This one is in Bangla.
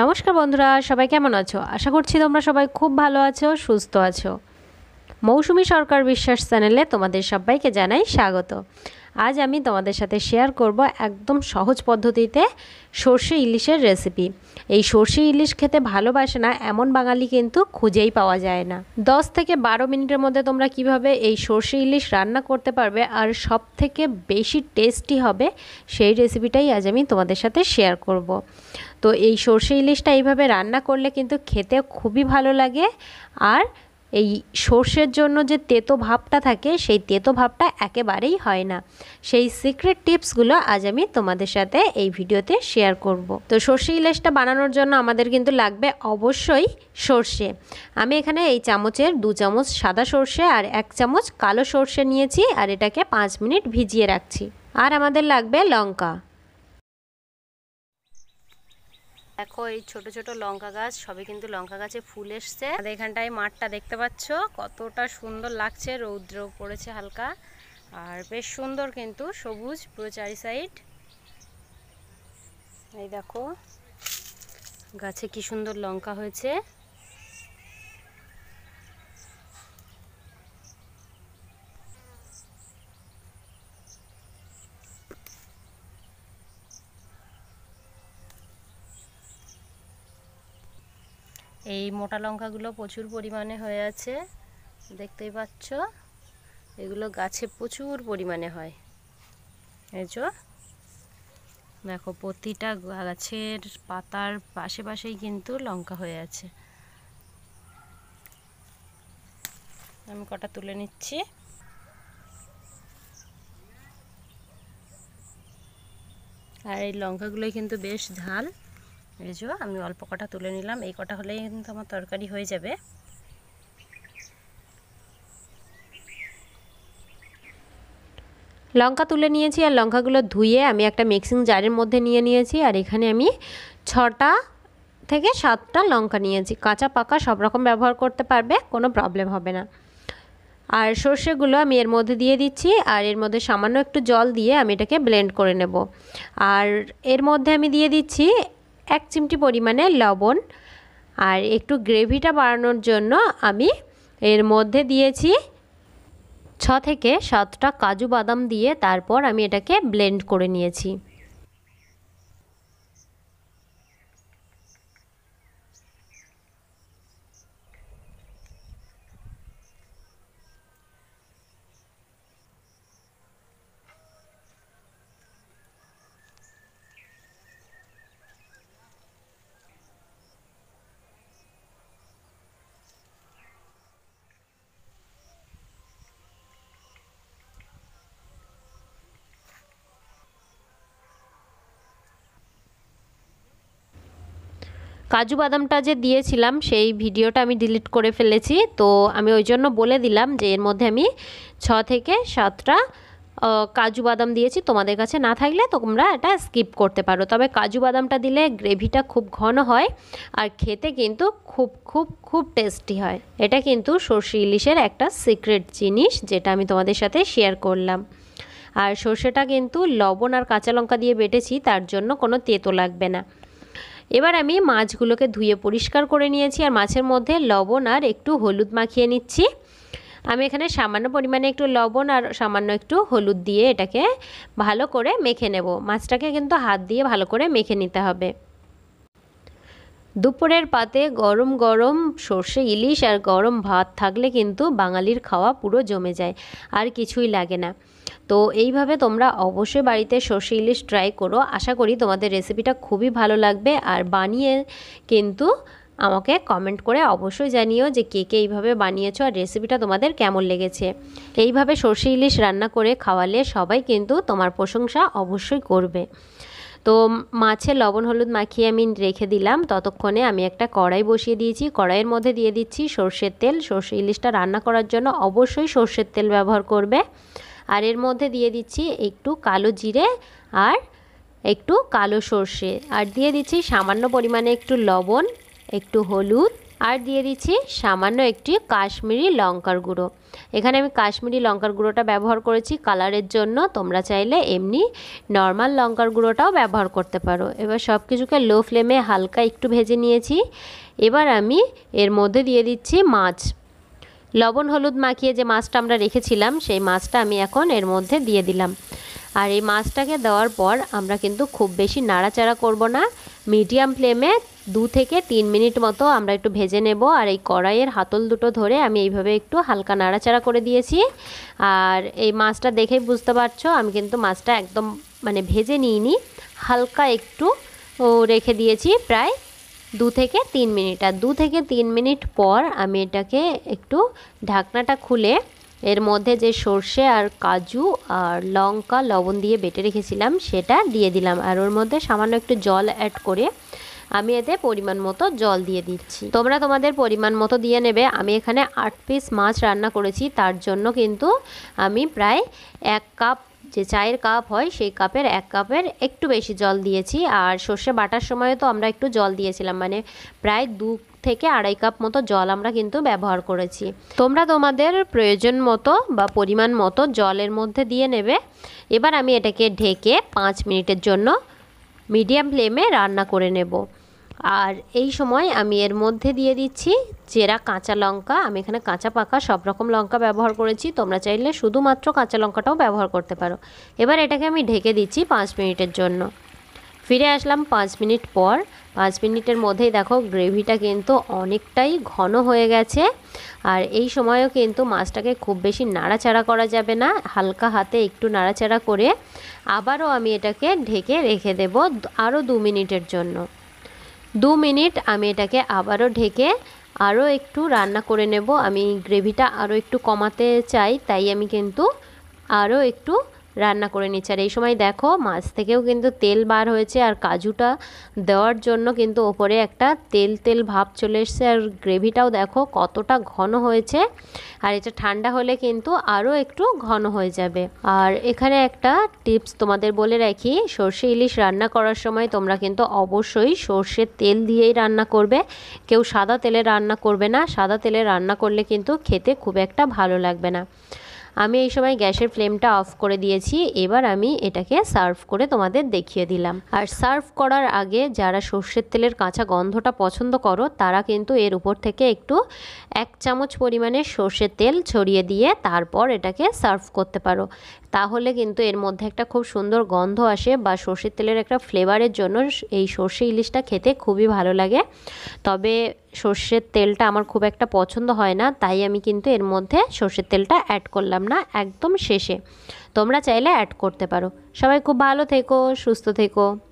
নমস্কার বন্ধুরা সবাই কেমন আছো আশা করছি তোমরা সবাই খুব ভালো আছো সুস্থ আছো মৌসুমি সরকার বিশ্বাস চ্যানেলে তোমাদের সবাইকে জানাই স্বাগত আজ আমি তোমাদের সাথে শেয়ার করব একদম সহজ পদ্ধতিতে সর্ষে ইলিশের রেসিপি এই সর্ষে ইলিশ খেতে ভালোবাসে না এমন বাঙালি কিন্তু খুঁজেই পাওয়া যায় না দশ থেকে বারো মিনিটের মধ্যে তোমরা কিভাবে এই সর্ষে ইলিশ রান্না করতে পারবে আর সব থেকে বেশি টেস্টি হবে সেই রেসিপিটাই আজ আমি তোমাদের সাথে শেয়ার করব তো এই সর্ষে ইলিশটা এইভাবে রান্না করলে কিন্তু খেতে খুবই ভালো লাগে আর এই সর্ষের জন্য যে তেতো ভাবটা থাকে সেই তেতো ভাবটা একেবারেই হয় না সেই সিক্রেট টিপসগুলো আজ আমি তোমাদের সাথে এই ভিডিওতে শেয়ার করব। তো সর্ষে ইলিশটা বানানোর জন্য আমাদের কিন্তু লাগবে অবশ্যই সর্ষে আমি এখানে এই চামচের দু চামচ সাদা সর্ষে আর এক চামচ কালো সর্ষে নিয়েছি আর এটাকে পাঁচ মিনিট ভিজিয়ে রাখছি আর আমাদের লাগবে লঙ্কা দেখো এই ছোট ছোট লঙ্কা গাছ সবই কিন্তু লঙ্কা গাছে ফুল এসছে এখানটায় মাঠটা দেখতে পাচ্ছ কতটা সুন্দর লাগছে রৌদ্র পড়েছে হালকা আর বেশ সুন্দর কিন্তু সবুজ পুরো চারি সাইড এই দেখো গাছে কি সুন্দর লঙ্কা হয়েছে এই মোটা লঙ্কাগুলো প্রচুর পরিমাণে হয়ে আছে দেখতেই পাচ্ছ এগুলো গাছে প্রচুর পরিমাণে হয় এই যে দেখো প্রতিটা গাছের পাতার পাশে পাশেই কিন্তু লঙ্কা হয়ে আছে আমি কটা তুলে নিচ্ছি আর এই লঙ্কাগুলোই কিন্তু বেশ ঝাল ভেজো আমি অল্প কটা তুলে নিলাম এই কটা হলেই কিন্তু আমার তরকারি হয়ে যাবে লঙ্কা তুলে নিয়েছি আর লঙ্কাগুলো ধুয়ে আমি একটা মিক্সিং জারের মধ্যে নিয়ে নিয়েছি আর এখানে আমি ছটা থেকে সাতটা লঙ্কা নিয়েছি কাঁচা পাকা সব রকম ব্যবহার করতে পারবে কোনো প্রবলেম হবে না আর সর্ষেগুলো আমি এর মধ্যে দিয়ে দিচ্ছি আর এর মধ্যে সামান্য একটু জল দিয়ে আমি এটাকে ব্লেন্ড করে নেব আর এর মধ্যে আমি দিয়ে দিচ্ছি এক চিমটি পরিমাণে লবণ আর একটু গ্রেভিটা বাড়ানোর জন্য আমি এর মধ্যে দিয়েছি ছ থেকে সাতটা কাজু বাদাম দিয়ে তারপর আমি এটাকে ব্লেন্ড করে নিয়েছি কাজু বাদামটা যে দিয়েছিলাম সেই ভিডিওটা আমি ডিলিট করে ফেলেছি তো আমি ওই জন্য বলে দিলাম যে এর মধ্যে আমি ছ থেকে সাতটা কাজু বাদাম দিয়েছি তোমাদের কাছে না থাকলে তোমরা এটা স্কিপ করতে পারো তবে কাজু বাদামটা দিলে গ্রেভিটা খুব ঘন হয় আর খেতে কিন্তু খুব খুব খুব টেস্টি হয় এটা কিন্তু সর্ষে ইলিশের একটা সিক্রেট জিনিস যেটা আমি তোমাদের সাথে শেয়ার করলাম আর সর্ষেটা কিন্তু লবণ আর কাঁচা লঙ্কা দিয়ে বেটেছি তার জন্য কোনো তেতো লাগবে না এবার আমি মাছগুলোকে ধুয়ে পরিষ্কার করে নিয়েছি আর মাছের মধ্যে লবণ আর একটু হলুদ মাখিয়ে নিচ্ছি আমি এখানে সামান্য পরিমাণে একটু লবণ আর সামান্য একটু হলুদ দিয়ে এটাকে ভালো করে মেখে নেব মাছটাকে কিন্তু হাত দিয়ে ভালো করে মেখে নিতে হবে দুপুরের পাতে গরম গরম সর্ষে ইলিশ আর গরম ভাত থাকলে কিন্তু বাঙালির খাওয়া পুরো জমে যায় আর কিছুই লাগে না তো এইভাবে তোমরা অবশ্যই বাড়িতে সর্ষে ইলিশ ট্রাই করো আশা করি তোমাদের রেসিপিটা খুবই ভালো লাগবে আর বানিয়ে কিন্তু আমাকে কমেন্ট করে অবশ্যই জানিও যে কে কে এইভাবে বানিয়েছো আর রেসিপিটা তোমাদের কেমন লেগেছে এইভাবে সর্ষে ইলিশ রান্না করে খাওয়ালে সবাই কিন্তু তোমার প্রশংসা অবশ্যই করবে তো মাছে লবণ হলুদ মাখিয়ে আমি রেখে দিলাম ততক্ষণে আমি একটা কড়াই বসিয়ে দিয়েছি কড়াইয়ের মধ্যে দিয়ে দিচ্ছি সর্ষের তেল সর্ষে ইলিশটা রান্না করার জন্য অবশ্যই সর্ষের তেল ব্যবহার করবে আর এর মধ্যে দিয়ে দিচ্ছি একটু কালো জিরে আর একটু কালো সর্ষে আর দিয়ে দিচ্ছি সামান্য পরিমাণে একটু লবণ একটু হলুদ আর দিয়ে দিচ্ছি সামান্য একটি কাশ্মীরি লঙ্কার গুঁড়ো এখানে আমি কাশ্মীরি লঙ্কার গুঁড়োটা ব্যবহার করেছি কালারের জন্য তোমরা চাইলে এমনি নর্মাল লঙ্কার গুঁড়োটাও ব্যবহার করতে পারো এবার সব কিছুকে লো ফ্লেমে হালকা একটু ভেজে নিয়েছি এবার আমি এর মধ্যে দিয়ে দিচ্ছি মাছ লবণ হলুদ মাখিয়ে যে মাছটা আমরা রেখেছিলাম সেই মাছটা আমি এখন এর মধ্যে দিয়ে দিলাম আর এই মাছটাকে দেওয়ার পর আমরা কিন্তু খুব বেশি নাড়াচাড়া করব না মিডিয়াম ফ্লেমে দু থেকে তিন মিনিট মতো আমরা একটু ভেজে নেব আর এই কড়াইয়ের হাতল দুটো ধরে আমি এইভাবে একটু হালকা নাড়াচাড়া করে দিয়েছি আর এই মাছটা দেখেই বুঝতে পারছো আমি কিন্তু মাছটা একদম মানে ভেজে নিইনি হালকা একটু রেখে দিয়েছি প্রায় দু থেকে তিন মিনিট আর দু থেকে তিন মিনিট পর আমি এটাকে একটু ঢাকনাটা খুলে এর মধ্যে যে সর্ষে আর কাজু আর লঙ্কা লবণ দিয়ে বেটে রেখেছিলাম সেটা দিয়ে দিলাম আর ওর মধ্যে সামান্য একটু জল অ্যাড করে আমি এতে পরিমাণ মতো জল দিয়ে দিচ্ছি তোমরা তোমাদের পরিমাণ মতো দিয়ে নেবে আমি এখানে আট পিস মাছ রান্না করেছি তার জন্য কিন্তু আমি প্রায় এক কাপ যে চায়ের কাপ হয় সেই কাপের এক কাপের একটু বেশি জল দিয়েছি আর সর্ষে বাটার সময় তো আমরা একটু জল দিয়েছিলাম মানে প্রায় দু থেকে আড়াই কাপ মতো জল আমরা কিন্তু ব্যবহার করেছি তোমরা তোমাদের প্রয়োজন মতো বা পরিমাণ মতো জলের মধ্যে দিয়ে নেবে এবার আমি এটাকে ঢেকে পাঁচ মিনিটের জন্য মিডিয়াম ফ্লেমে রান্না করে নেব আর এই সময় আমি এর মধ্যে দিয়ে দিচ্ছি চেরা কাঁচা লঙ্কা আমি এখানে কাঁচা পাকা সব রকম লঙ্কা ব্যবহার করেছি তোমরা চাইলে শুধুমাত্র কাঁচা লঙ্কাটাও ব্যবহার করতে পারো এবার এটাকে আমি ঢেকে দিচ্ছি পাঁচ মিনিটের জন্য ফিরে আসলাম পাঁচ মিনিট পর পাঁচ মিনিটের মধ্যেই দেখো গ্রেভিটা কিন্তু অনেকটাই ঘন হয়ে গেছে আর এই সময়ও কিন্তু মাছটাকে খুব বেশি নাড়াচাড়া করা যাবে না হালকা হাতে একটু নাড়াচাড়া করে আবারও আমি এটাকে ঢেকে রেখে দেব আরও দু মিনিটের জন্য দু মিনিট আমি এটাকে আবারও ঢেকে আরও একটু রান্না করে নেব আমি গ্রেভিটা আরও একটু কমাতে চাই তাই আমি কিন্তু আরও একটু রান্না করে নিচ্ছে আর এই সময় দেখো মাছ থেকেও কিন্তু তেল বার হয়েছে আর কাজুটা দেওয়ার জন্য কিন্তু ওপরে একটা তেল তেল ভাব চলে এসছে আর গ্রেভিটাও দেখো কতটা ঘন হয়েছে আর এটা ঠান্ডা হলে কিন্তু আরও একটু ঘন হয়ে যাবে আর এখানে একটা টিপস তোমাদের বলে রাখি সর্ষে ইলিশ রান্না করার সময় তোমরা কিন্তু অবশ্যই সর্ষের তেল দিয়েই রান্না করবে কেউ সাদা তেলে রান্না করবে না সাদা তেলে রান্না করলে কিন্তু খেতে খুব একটা ভালো লাগবে না আমি এই সময় গ্যাসের ফ্লেমটা অফ করে দিয়েছি এবার আমি এটাকে সার্ভ করে তোমাদের দেখিয়ে দিলাম আর সার্ভ করার আগে যারা সর্ষের তেলের কাঁচা গন্ধটা পছন্দ করো তারা কিন্তু এর উপর থেকে একটু এক চামচ পরিমাণে সর্ষের তেল ছড়িয়ে দিয়ে তারপর এটাকে সার্ভ করতে পারো তাহলে কিন্তু এর মধ্যে একটা খুব সুন্দর গন্ধ আসে বা সর্ষের তেলের একটা ফ্লেভারের জন্য এই সর্ষে ইলিশটা খেতে খুবই ভালো লাগে তবে সর্ষের তেলটা আমার খুব একটা পছন্দ হয় না তাই আমি কিন্তু এর মধ্যে সর্ষের তেলটা অ্যাড করলাম না একদম শেষে তোমরা চাইলে অ্যাড করতে পারো সবাই খুব ভালো থেকো সুস্থ থেকো